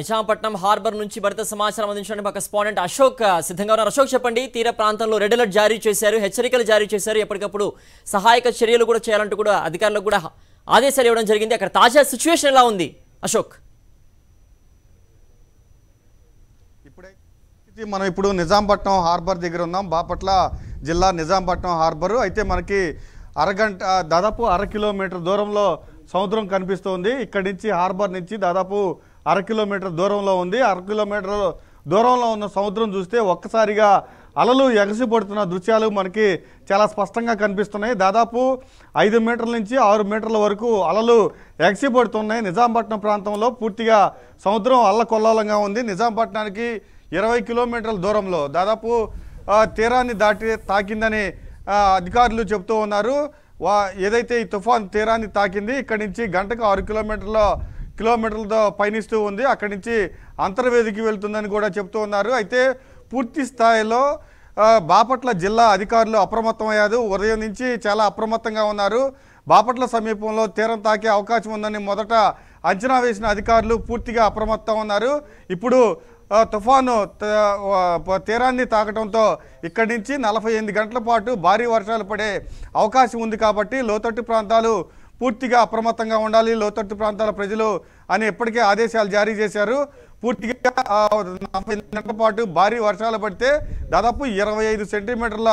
నిజామపట్నం harbour నుంచి భర్త సమాచారం అందించడానికి మా కస్పాండెంట్ అశోక్ సిద్ధంగా ఉన్నారు అశోక్ చెప్పండి తీర ప్రాంతంలో రెడ్ అలర్ట్ జారీ చేశారు హెచ్చరికలు జారీ చేశారు ఎప్పటికప్పుడు సహాయక చర్యలు కూడా చేయాలంటూ కూడా అధికారులకు కూడా ఆదేశాలు ఇవ్వడం జరిగింది అక్కడ తాజా సిచ్యువేషన్ ఎలా ఉంది అశోక్ మనం ఇప్పుడు నిజాంపట్నం హార్బర్ దగ్గర ఉన్నాం బాపట్ల జిల్లా నిజాంపట్నం హార్బర్ అయితే మనకి అరగంట దాదాపు అర కిలోమీటర్ దూరంలో సముద్రం కనిపిస్తోంది ఇక్కడి నుంచి హార్బర్ నుంచి దాదాపు అర కిలోమీటర్ దూరంలో ఉంది అర కిలోమీటర్ దూరంలో ఉన్న సముద్రం చూస్తే ఒక్కసారిగా అలలు ఎగసిపడుతున్న దృశ్యాలు మనకి చాలా స్పష్టంగా కనిపిస్తున్నాయి దాదాపు ఐదు మీటర్ల నుంచి ఆరు మీటర్ల వరకు అలలు ఎగసిపడుతున్నాయి నిజాంపట్నం ప్రాంతంలో పూర్తిగా సముద్రం అల్లకొల్లంగా ఉంది నిజాంపట్నానికి ఇరవై కిలోమీటర్ల దూరంలో దాదాపు తీరాన్ని దాటి తాకిందని అధికారులు చెబుతూ ఉన్నారు ఏదైతే ఈ తుఫాన్ తీరాన్ని తాకింది ఇక్కడి నుంచి గంటకు ఆరు కిలోమీటర్ల కిలోమీటర్లతో పయనిస్తూ ఉంది అక్కడి నుంచి అంతర్వేదికి వెళ్తుందని కూడా చెప్తూ ఉన్నారు అయితే పూర్తి స్థాయిలో బాపట్ల జిల్లా అధికారులు అప్రమత్తమయ్యారు ఉదయం నుంచి చాలా అప్రమత్తంగా ఉన్నారు బాపట్ల సమీపంలో తీరం తాకే అవకాశం ఉందని మొదట అంచనా వేసిన అధికారులు పూర్తిగా అప్రమత్తం ఉన్నారు ఇప్పుడు తుఫాను తీరాన్ని తాకడంతో ఇక్కడి నుంచి నలభై గంటల పాటు భారీ వర్షాలు పడే అవకాశం ఉంది కాబట్టి లోతట్టు ప్రాంతాలు పూర్తిగా అప్రమత్తంగా ఉండాలి లోతట్టు ప్రాంతాల ప్రజలు అని ఇప్పటికే ఆదేశాలు జారీ చేశారు పూర్తిగా గంటల పాటు భారీ వర్షాలు పడితే దాదాపు ఇరవై సెంటీమీటర్ల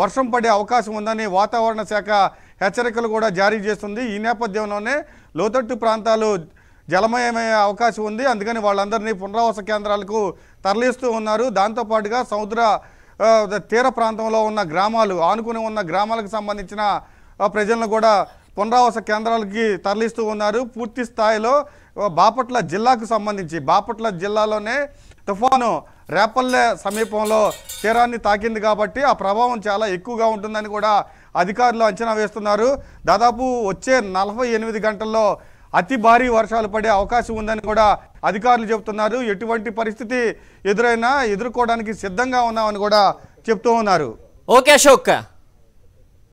వర్షం పడే అవకాశం ఉందని వాతావరణ శాఖ హెచ్చరికలు కూడా జారీ చేస్తుంది ఈ నేపథ్యంలోనే లోతట్టు ప్రాంతాలు జలమయమయ్యే అవకాశం ఉంది అందుకని వాళ్ళందరినీ పునరావాస కేంద్రాలకు తరలిస్తూ ఉన్నారు దాంతోపాటుగా సముద్ర తీర ప్రాంతంలో ఉన్న గ్రామాలు ఆనుకుని ఉన్న గ్రామాలకు సంబంధించిన ప్రజలను కూడా పునరావాస కేంద్రాలకి తరలిస్తూ ఉన్నారు పూర్తి స్థాయిలో బాపట్ల జిల్లాకు సంబంధించి బాపట్ల జిల్లాలోనే తుఫాను రేపల్లె సమీపంలో తీరాన్ని తాకింది కాబట్టి ఆ ప్రభావం చాలా ఎక్కువగా ఉంటుందని కూడా అధికారులు అంచనా వేస్తున్నారు దాదాపు వచ్చే నలభై ఎనిమిది గంటల్లో అతి భారీ వర్షాలు పడే అవకాశం ఉందని కూడా అధికారులు చెబుతున్నారు ఎటువంటి పరిస్థితి ఎదురైనా ఎదుర్కోవడానికి సిద్ధంగా ఉన్నామని కూడా చెప్తూ ఉన్నారు ఓకే అశోక్